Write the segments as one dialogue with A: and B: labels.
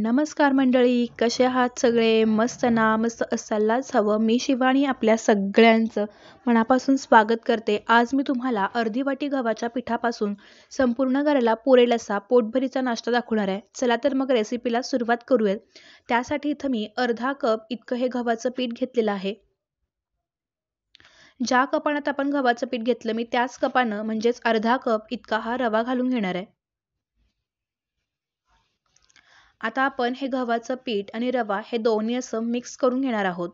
A: नमस्कार मंडळी कसे आहात सगळे मस्त ना मस्त असायलाच हवं मी शिवानी आपल्या सगळ्यांचं मनापासून स्वागत करते आज मी तुम्हाला अर्धी वाटी गव्हाच्या पिठापासून संपूर्ण घराला पुरेल असा पोटभरीचा नाश्ता दाखवणार आहे चला तर मग रेसिपीला सुरुवात करूयात त्यासाठी इथं मी अर्धा कप इतकं हे गव्हाचं पीठ घेतलेलं आहे ज्या कपाणात आपण गव्हाचं पीठ घेतलं मी त्याच कपानं म्हणजेच अर्धा कप इतका हा रवा घालून घेणार आहे आता आपण हे गव्हाचं पीठ आणि रवा हे दोन्ही असं मिक्स करून घेणार आहोत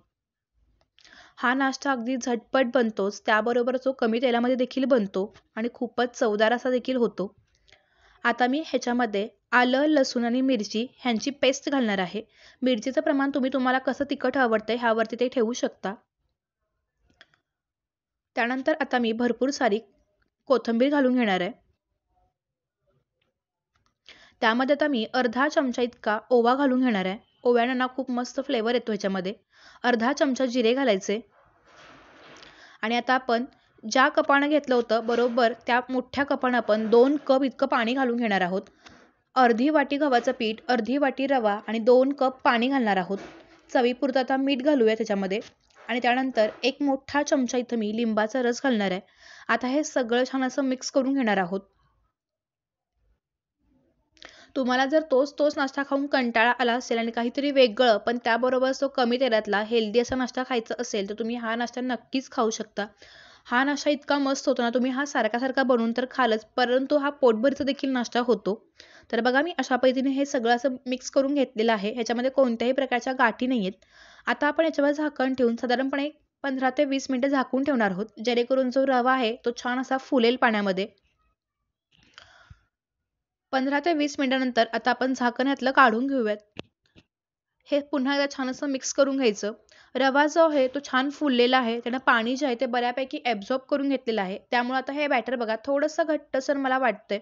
A: हा नाश्ता अगदी झटपट बनतोच त्याबरोबर तो कमी तेलामध्ये देखील बनतो आणि खूपच चवदार असा देखील होतो आता मी ह्याच्यामध्ये आलं लसूण आणि मिरची ह्यांची पेस्ट घालणार आहे मिरचीचं प्रमाण तुम्ही तुम्हाला कसं तिखट आवडतं ह्यावरती ते ठेवू शकता त्यानंतर आता मी भरपूर सारी कोथिंबीर घालून घेणार आहे त्यामध्ये आता मी अर्धा चमचा इतका ओवा घालून घेणार आहे ओव्यानं ना खूप मस्त फ्लेवर येतो ह्याच्यामध्ये अर्धा चमचा जिरे घालायचे आणि आता आपण ज्या कपानं घेतलं होतं बरोबर त्या मोठ्या कपानं आपण दोन कप इतकं पाणी घालून घेणार आहोत अर्धी वाटी गव्हाचं पीठ अर्धी वाटी रवा आणि दोन कप पाणी घालणार आहोत चवीपुरतं आता मीठ घालूया त्याच्यामध्ये आणि त्यानंतर एक मोठा चमचा इथं मी लिंबाचा रस घालणार आहे आता हे सगळं छान असं मिक्स करून घेणार आहोत तुम्हाला जर तोच तोच नाश्ता खाऊन कंटाळा आला असेल आणि काहीतरी वेगळं पण त्याबरोबर तो कमी तेलातला हेल्दी असा नाश्ता खायचा असेल तर तुम्ही हा नाश्ता नक्कीच खाऊ शकता हा नाश्ता इतका मस्त होतो ना तुम्ही हा सारखा सारखा बनवून तर खालच परंतु हा पोटभरीचा देखील नाश्ता होतो तर बघा मी अशा पद्धतीने हे सगळं असं मिक्स करून घेतलेलं आहे ह्याच्यामध्ये कोणत्याही प्रकारच्या गाठी नाही आहेत आता आपण याच्यावर झाकण ठेवून साधारणपणे पंधरा ते वीस मिनटं झाकून ठेवणार आहोत जेणेकरून जो रवा आहे तो छान असा फुलेल पाण्यामध्ये पंधरा ते वीस मिनिटानंतर आता आपण झाकण यातलं काढून घेऊयात हे पुन्हा एकदा छान असं मिक्स करून घ्यायचं रवा जो आहे तो छान फुललेला आहे त्यानं पाणी जे आहे ते बऱ्यापैकी ॲब्झॉर्ब करून घेतलेलं आहे त्यामुळे आता हे बॅटर बघा थोडंसं घट्टसर मला वाटतंय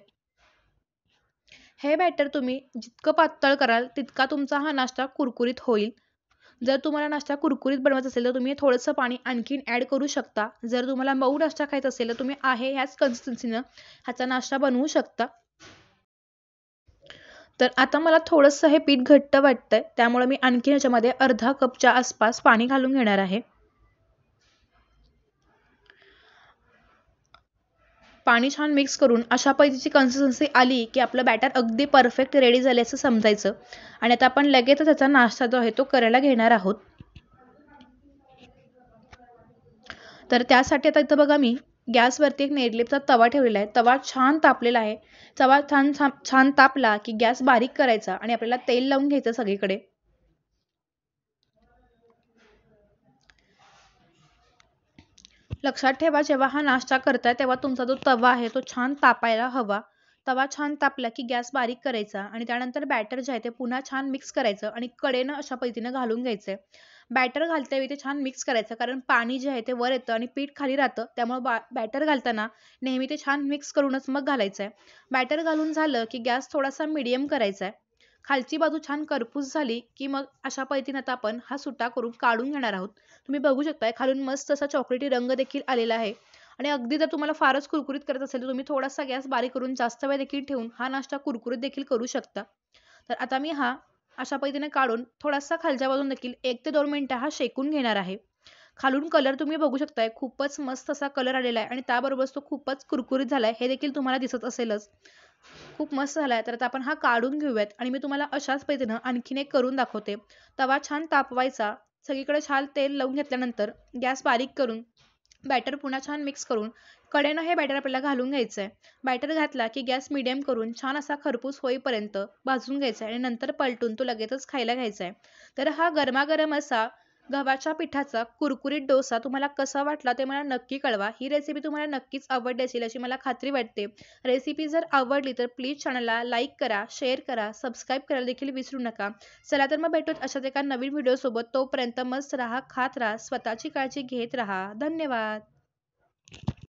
A: हे बॅटर तुम्ही जितकं पातळ कराल तितका तुमचा हा नाश्ता कुरकुरीत होईल जर तुम्हाला नाश्ता कुरकुरीत बनवायचा असेल तर तुम्ही थोडंसं पाणी आणखीन ॲड करू शकता जर तुम्हाला मऊ नाश्ता खायचा असेल तर तुम्ही आहे ह्याच कन्सिस्टन्सीनं ह्याचा नाश्ता बनवू शकता तर आता मला थोडंसं हे पीठ घट्ट वाटतंय त्यामुळे मी आणखी याच्यामध्ये अर्धा कपच्या आसपास पाणी घालून घेणार आहे पाणी छान मिक्स करून अशा पैकीची कन्सिस्टन्सी आली की आपलं बॅटर अगदी परफेक्ट रेडी असं समजायचं आणि आता आपण लगेच त्याचा नाश्ता जो आहे तो करायला घेणार आहोत तर त्यासाठी आता इथं बघा मी गॅसवरती एक नेडलेपचा तवा ठेवलेला आहे तवा छान तापलेला आहे तवा छान छान छान तापला की गॅस बारीक करायचा आणि आपल्याला तेल लावून घ्यायचं सगळीकडे लक्षात ठेवा जेव्हा हा नाश्ता करताय तेव्हा तुमचा जो तवा आहे तो छान तापायला हवा तवा छान तापला की गॅस बारीक करायचा आणि त्यानंतर बॅटर जे आहे ते पुन्हा छान मिक्स करायचं आणि कडेनं अशा पद्धतीनं घालून घ्यायचं बॅटर घालतेवेळी ते छान मिक्स करायचं कारण पाणी जे आहे ते वर येतं आणि पीठ खाली राहतं त्यामुळे बा बॅटर घालताना नेहमी ते छान मिक्स करूनच मग घालायचं आहे बॅटर घालून झालं की गॅस थोडासा मिडियम करायचा आहे खालची बाजू छान करपूस झाली की मग अशा पद्धतीने आता आपण हा सुटा करून काढून घेणार आहोत तुम्ही बघू शकताय खालून मस्त असा चॉकलेटी रंग देखील आलेला आहे आणि अगदी जर तुम्हाला फारच कुरकुरीत करत असेल तर तुम्ही थोडासा गॅस बारीक करून जास्त वेळ देखील ठेवून हा नाश्ता कुरकुरीत देखील करू शकता तर आता मी हा अशा पद्धतीने काढून थोडासा खालच्या बाजून देखील एक ते दोन मिनटं हा शेकून घेणार आहे खालून कलर तुम्ही बघू शकताय खूपच मस्त असा कलर आलेला आहे आणि त्याबरोबरच तो खूपच कुरकुरीत झालाय हे देखील तुम्हाला दिसत असेलच खूप मस्त झालाय तर आता आपण हा काढून घेऊयात आणि मी तुम्हाला अशाच पद्धतीनं आणखीन एक करून दाखवते तवा छान तापवायचा सगळीकडे छान तेल लावून घेतल्यानंतर गॅस बारीक करून बॅटर पुन्हा छान मिक्स करून कडेनं हे बॅटर आपल्याला घालून घ्यायचं आहे बॅटर घातला की गॅस मिडियम करून छान असा खरपूस होईपर्यंत भाजून घ्यायचा आहे आणि नंतर पलटून तो लगेचच खायला घ्यायचा आहे तर हा गरमागरम असा गव्हाच्या पिठाचा कुरकुरीत डोसा तुम्हाला कसा वाटला ते मला नक्की कळवा ही रेसिपी तुम्हाला नक्कीच आवडली असेल अशी मला खात्री वाटते रेसिपी जर आवडली तर प्लीज चॅनलला लाईक करा शेअर करा सबस्क्राईब करायला देखील विसरू नका चला तर मग भेटूत अशाच एका नवीन व्हिडिओसोबत तोपर्यंत मस्त राहा खात राहा स्वतःची काळजी घेत राहा धन्यवाद